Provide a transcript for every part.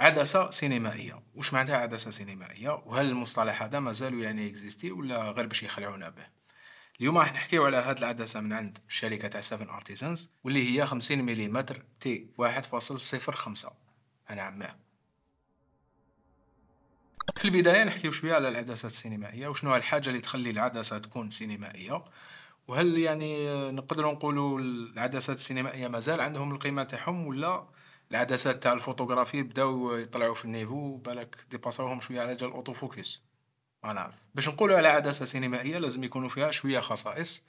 عدسة سينمائية واش معناتها عدسة سينمائية وهل المصطلح هذا مازال يعني اكزيستي ولا غير باش يخلعونا به اليوم راح نحكيو على هاد العدسة من عند شركه تاع 7 ارتيزانز واللي هي 50 ملم تي 1.05 انا عماه في البداية نحكيو شوية على العدسات السينمائية وشنو الحاجة اللي تخلي العدسة تكون سينمائية وهل يعني نقدروا نقولوا العدسات السينمائية مازال عندهم القيمة تاعهم ولا العدسات تاع الفوتوغرافي بداو يطلعوا في النيفو بالك ديباساوهم شويه على جال اوتوفوكس ما نعرف باش نقولوا على عدسه سينمائيه لازم يكونوا فيها شويه خصائص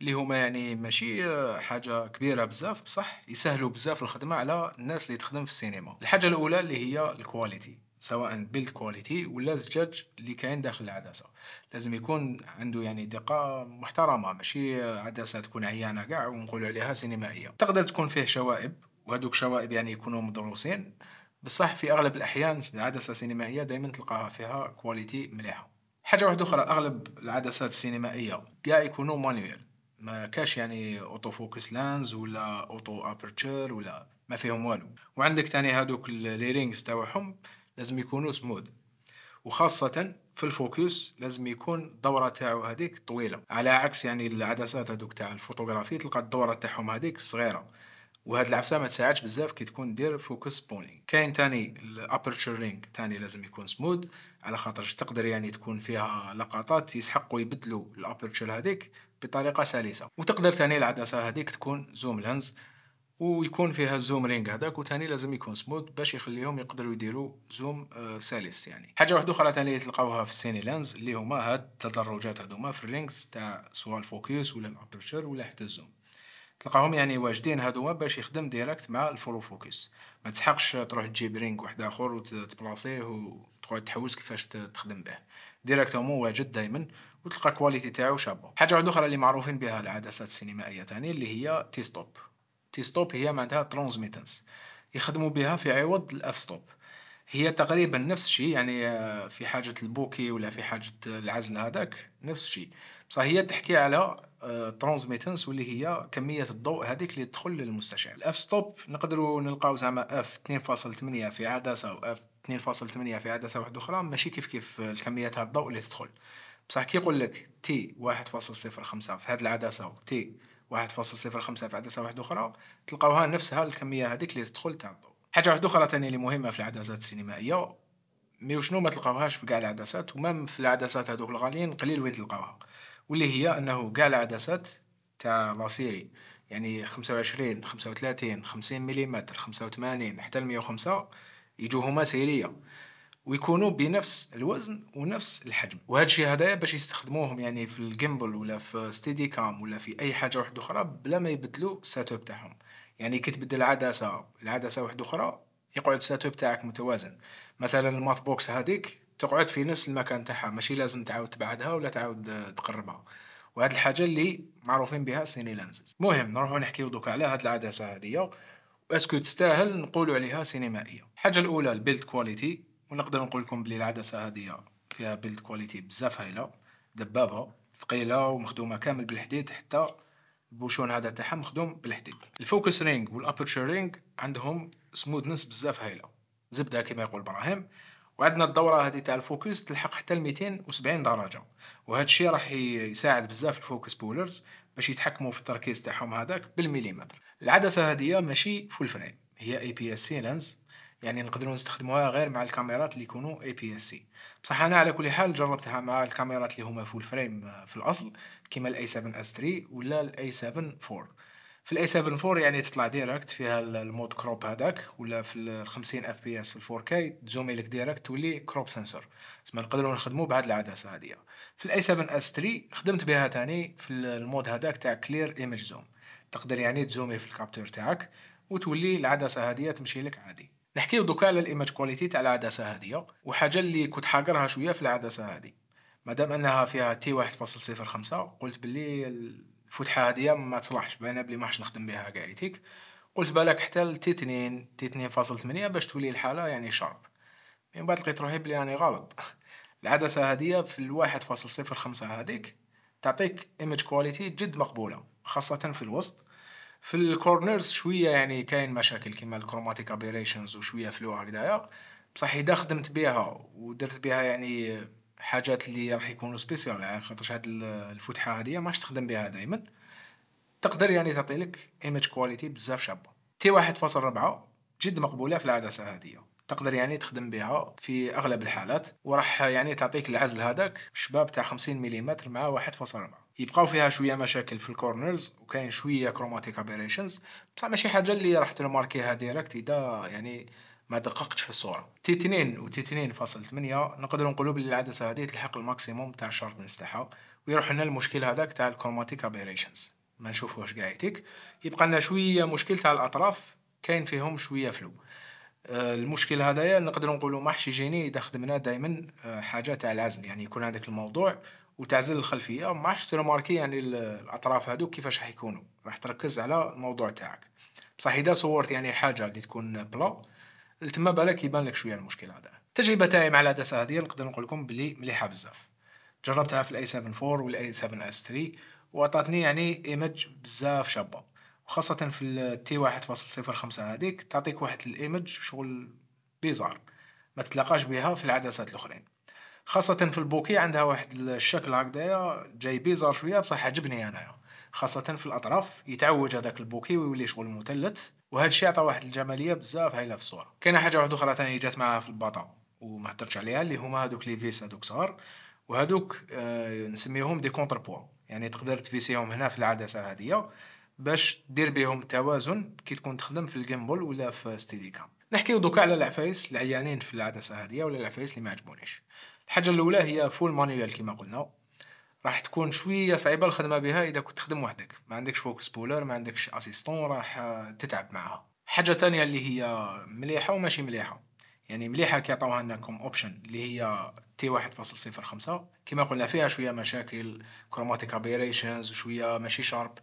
اللي هما يعني ماشي آه، حاجه كبيره بزاف بصح يسهلوا بزاف الخدمه على الناس اللي تخدم في السينما الحاجه الاولى اللي هي الكواليتي سواء بيلد كواليتي ولا الزجاج اللي كاين داخل العدسه لازم يكون عنده يعني دقه محترمه ماشي عدسه تكون عيانه كاع ونقولوا عليها سينمائيه تقدر تكون فيه شوائب وهذوك شوائب يعني يكونوا مدروسين بصح في اغلب الاحيان العدسه السينمائيه دائما تلقاها فيها كواليتي مليحه حاجه واحده اخرى اغلب العدسات السينمائيه كاع يكونوا مانويل ما كاش يعني اوتو فوكس لانز ولا اوتو ابرتشر ولا ما فيهم والو وعندك تاني هادوك لي رينجز تاعهم لازم يكونوا سمود وخاصة في الفوكس لازم يكون الدورة تاعو هذيك طويلة على عكس يعني العدسات هذوك تاع الفوتوغرافي تلقى الدورة تاعهم هذيك صغيرة وهاد العفسه ما تساعدش بزاف كي تكون دير فوكس بولينغ كاين تاني الابرتشر رينغ تاني لازم يكون سمود على خاطر تقدر يعني تكون فيها لقطات يسحقوا يبدلوا الابرتشر هذيك بطريقه سلسه وتقدر تاني العدسه هذيك تكون زوم لينز ويكون فيها الزوم رينغ هذاك وثاني لازم يكون سمود باش يخليهم يقدروا يديروا زوم سالس آه، سلس يعني حاجه واحده اخرى ثاني تلقاوها في السيني لانز اللي هما هاد التدرجات هذوما في الرينغز تاع سواء الفوكس ولا الابرتشر ولا حتى الزوم تلقاهم يعني واجدين هادو باش يخدم ديريكت مع الفولو فوكس ما تسحقش تروح تجيب رينك واحد اخر وتبلاصيه وتقعد تحوس كيفاش تخدم به ديريكتومون واجد دائما وتلقى كواليتي تاعو شابه حاجه واحده اخرى اللي معروفين بها العدسات السينمائيه تاني اللي هي تي ستوب تي ستوب هي معناتها ترانزميتنس يخدموا بها في عوض الاف ستوب هي تقريبا نفس الشيء يعني آه، في حاجه البوكي ولا في حاجه العزل هذاك نفس الشيء بصح هي تحكي على ترانزميتنس واللي هي كميه الضوء هذيك اللي تدخل للمستشعر الاف ستوب نقدروا نلقاو زعما اف 2.8 في عدسه اف 2.8 في عدسه واحده اخرى ماشي كيف كيف الكميه تاع الضوء اللي تدخل بصح كي يقول لك تي 1.05 في هذه العدسه و تي 1.05 في عدسه واحده اخرى تلقاوها نفسها الكميه هذيك اللي تدخل تاع الضوء حاجه واحده اخرى ثانيه اللي مهمه في العدسات السينمائيه مي وشنو ما تلقاوهاش في كاع العدسات ومام في العدسات هذوك الغاليين قليل وين تلقاوها واللي هي انه كاع العدسات تاع لاسيري يعني 25 35 50 ملم 85 حتى 105 يجو هما سيريه ويكونوا بنفس الوزن ونفس الحجم وهذا الشيء هذايا باش يستخدموهم يعني في الجيمبل ولا في ستيدي كام ولا في اي حاجه واحده اخرى بلا ما يبدلوا السيت تاعهم يعني كي تبدل عدسه العدسه واحده اخرى يقعد السيت تاعك متوازن مثلا المات بوكس هذيك تقعد في نفس المكان تاعها ماشي لازم تعاود تبعدها ولا تعاود آه، تقربها وهاد الحاجه اللي معروفين بها لانزز مهم نروحو نحكيو دوكا على هاد العدسه هادية اسكو تستاهل نقولوا عليها سينمائيه الحاجه الاولى البيلد كواليتي ونقدر نقول لكم بلي العدسه هذه فيها بيلد كواليتي بزاف هايله دبابه ثقيله ومخدومه كامل بالحديد حتى البوشون هذا تاعها مخدوم بالحديد الفوكس رينج والابرتشر رينج عندهم سمودنس بزاف هايله زبده كما يقول ابراهيم وعندنا الدوره هذه تاع الفوكس تلحق حتى ل 270 درجه وهذا الشيء راح يساعد بزاف الفوكس بولرز باش يتحكموا في التركيز تاعهم هذاك بالمليمتر العدسه هذه ماشي فول فريم هي اي بي اس سي لينز يعني نقدروا نستخدموها غير مع الكاميرات اللي يكونوا اي بي اس سي بصح انا على كل حال جربتها مع الكاميرات اللي هما فول فريم في الاصل كيما الاي 7 اس 3 ولا الاي 7 4 في الاي 7 4 يعني تطلع ديريكت فيها المود كروب هذاك ولا في ال 50 اف بي اس في ال 4 كي تزومي لك ديريكت تولي كروب سنسور تسمى نقدروا نخدموا بهاد العدسه هذه في الاي 7 اس 3 خدمت بها ثاني في المود هذاك تاع كلير ايمج زوم تقدر يعني تزومي في الكابتور تاعك وتولي العدسه هذه تمشي لك عادي نحكي دوكا على الايمج كواليتي تاع العدسه هذه وحاجه اللي كنت حاقرها شويه في العدسه هذه مادام انها فيها تي 1.05 قلت باللي الفتحه هذه ما تصلحش باينه بلي ما حش نخدم بها كاع قلت بالك حتى تي تنين تي تنين فاصل ثمانية باش تولي الحالة يعني شارب من بعد لقيت روحي بلي راني يعني غلط العدسة هادية في الواحد فاصل صفر خمسة هاديك تعطيك ايمج كواليتي جد مقبولة خاصة في الوسط في الكورنرز شوية يعني كاين مشاكل كيما الكروماتيك ابيريشنز وشوية فلو هكدايا بصح إذا خدمت بها ودرت بها يعني حاجات اللي راح يكونوا سبيسيال يعني خاطرش هاد الفتحه هذه ماش تخدم بها دائما تقدر يعني تعطي لك ايمج كواليتي بزاف شابه تي 1.4 جد مقبوله في العدسه هذه تقدر يعني تخدم بها في اغلب الحالات وراح يعني تعطيك العزل هذاك شباب تاع 50 ملم مع 1.4 يبقاو فيها شويه مشاكل في الكورنرز وكاين شويه كروماتيك ابيريشنز بصح ماشي حاجه اللي راح تلماركيها ديريكت اذا يعني ما دققتش في الصورة تي 2 و تي 2.8 نقدر نقولوا بلي العدسة هذه تلحق الماكسيموم تاع الشرط بنستحها ويروح لنا المشكل هذاك تاع الكروماتيك ابيريشنز ما نشوفوهش قاع يتيك يبقى لنا شوية مشكل تاع الأطراف كاين فيهم شوية فلو آه، المشكل هذايا نقدر نقولوا محشي جيني اذا خدمنا دائما آه، حاجه تاع العزل يعني يكون هذاك الموضوع وتعزل الخلفيه ما عادش ترماركي يعني الاطراف هذو كيفاش راح يكونوا راح تركز على الموضوع تاعك بصح اذا صورت يعني حاجه اللي تكون بلا تما بالك يبان لك شويه المشكل هذا التجربه تاعي مع العدسه هذه نقدر نقول لكم بلي مليحه بزاف جربتها في الاي 7 4 والاي 7 اس 3 وعطاتني يعني ايمج بزاف شابه وخاصه في التي 1.05 هذيك تعطيك واحد الايمج شغل بيزار ما تتلاقاش بها في العدسات الاخرين خاصه في البوكي عندها واحد الشكل هكذايا جاي بيزار شويه بصح عجبني انايا خاصة في الأطراف يتعوج هذاك البوكي ويولي شغل مثلث وهذا الشيء عطى واحد الجمالية بزاف هايلة في الصورة كاينة حاجة واحدة أخرى ثاني جات معاها في الباطا وما هدرتش عليها اللي هما هذوك لي فيس هذوك صغار وهذوك آه نسميهم دي كونتر بوا يعني تقدر تفيسيهم هنا في العدسة هذه باش دير بهم التوازن كي تكون تخدم في الجيمبول ولا في ستيدي كام نحكيو دوكا على العفايس العيانين في العدسة هذه ولا العفايس اللي ما عجبونيش الحاجة الأولى هي فول مانيوال كما قلنا راح تكون شويه صعيبه الخدمه بها اذا كنت تخدم وحدك ما عندكش فوكس بولر ما عندكش اسيستون راح آه، تتعب معها حاجه تانية اللي هي مليحه وماشي مليحه يعني مليحه كيعطوها لنا اوبشن اللي هي تي 1.05 كما قلنا فيها شويه مشاكل كروماتيك ابيريشنز وشويه ماشي شارب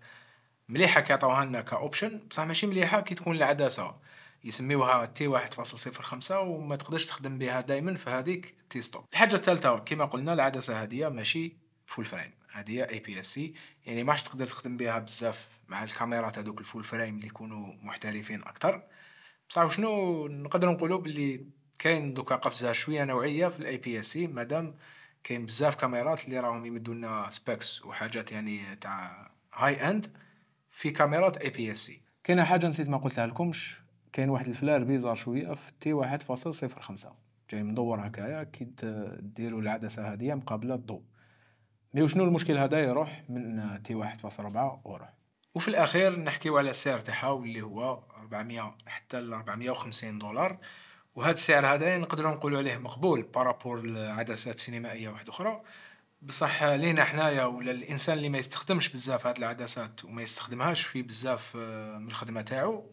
مليحه كيعطوها لنا كاوبشن بصح ماشي مليحه كي تكون العدسه يسميوها تي 1.05 وما تقدرش تخدم بها دائما في هذيك تي ستوب الحاجه الثالثه كما قلنا العدسه هذه ماشي فول فريم هذه هي اي بي اس سي يعني ماش تقدر تخدم بها بزاف مع الكاميرات هذوك الفول فريم اللي يكونوا محترفين اكثر بصح وشنو نقدر نقولوا باللي كاين دوكا قفزه شويه نوعيه في الاي بي اس سي مادام كاين بزاف كاميرات اللي راهم يمدوا لنا سبيكس وحاجات يعني تاع هاي اند في كاميرات اي بي اس سي كاينه حاجه نسيت ما قلتها لكمش كاين واحد الفلار بيزار شويه في تي 1.05 جاي مدور هكايا كي ديروا العدسه هذه مقابله الضوء وشنو المشكل هذا يروح من تي 1.4 وروح وفي الاخير نحكيو على السعر تاعها واللي هو 400 حتى ل 450 دولار وهذا السعر هذا نقدروا نقولوا عليه مقبول بارابور لعدسات سينمائيه واحده اخرى بصح لينا حنايا ولا الانسان اللي ما يستخدمش بزاف هاد العدسات وما يستخدمهاش في بزاف آه، من الخدمه تاعو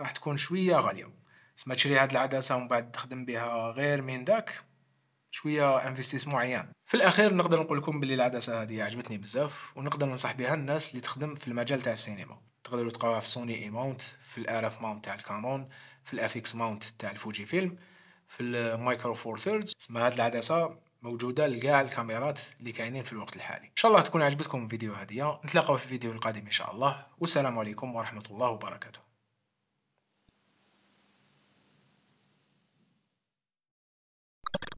راح تكون شويه غاليه سما تشري هاد العدسه ومن بعد تخدم بها غير من داك شويه انفستيس معين في الاخير نقدر نقول لكم باللي العدسه هذه عجبتني بزاف ونقدر ننصح بها الناس اللي تخدم في المجال تاع السينما تقدروا تلقاوها في سوني اي ماونت في الارف ماونت تاع الكانون في الافيكس ماونت تاع الفوجي فيلم في المايكرو فور ثيردز اسمها هذه العدسه موجوده لكاع الكاميرات اللي كاينين في الوقت الحالي ان شاء الله تكون عجبتكم الفيديو هذه نتلاقاو في الفيديو القادم ان شاء الله والسلام عليكم ورحمه الله وبركاته